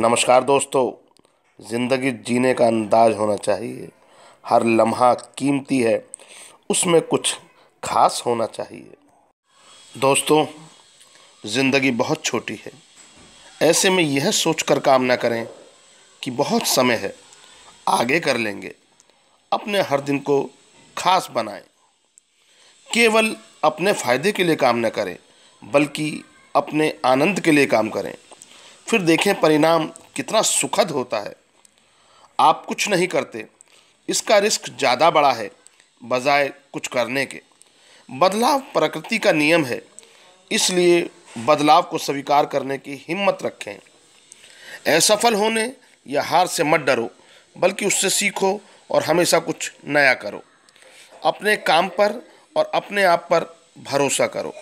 नमस्कार दोस्तों ज़िंदगी जीने का अंदाज होना चाहिए हर लम्हा कीमती है उसमें कुछ खास होना चाहिए दोस्तों ज़िंदगी बहुत छोटी है ऐसे में यह सोचकर काम ना करें कि बहुत समय है आगे कर लेंगे अपने हर दिन को खास बनाएं केवल अपने फ़ायदे के लिए काम न करें बल्कि अपने आनंद के लिए काम करें फिर देखें परिणाम कितना सुखद होता है आप कुछ नहीं करते इसका रिस्क ज़्यादा बड़ा है बजाय कुछ करने के बदलाव प्रकृति का नियम है इसलिए बदलाव को स्वीकार करने की हिम्मत रखें असफल होने या हार से मत डरो बल्कि उससे सीखो और हमेशा कुछ नया करो अपने काम पर और अपने आप पर भरोसा करो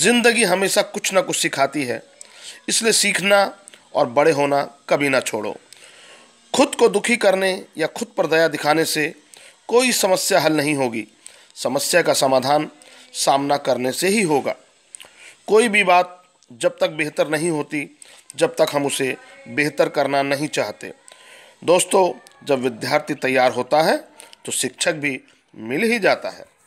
ज़िंदगी हमेशा कुछ ना कुछ सिखाती है इसलिए सीखना और बड़े होना कभी ना छोड़ो खुद को दुखी करने या खुद पर दया दिखाने से कोई समस्या हल नहीं होगी समस्या का समाधान सामना करने से ही होगा कोई भी बात जब तक बेहतर नहीं होती जब तक हम उसे बेहतर करना नहीं चाहते दोस्तों जब विद्यार्थी तैयार होता है तो शिक्षक भी मिल ही जाता है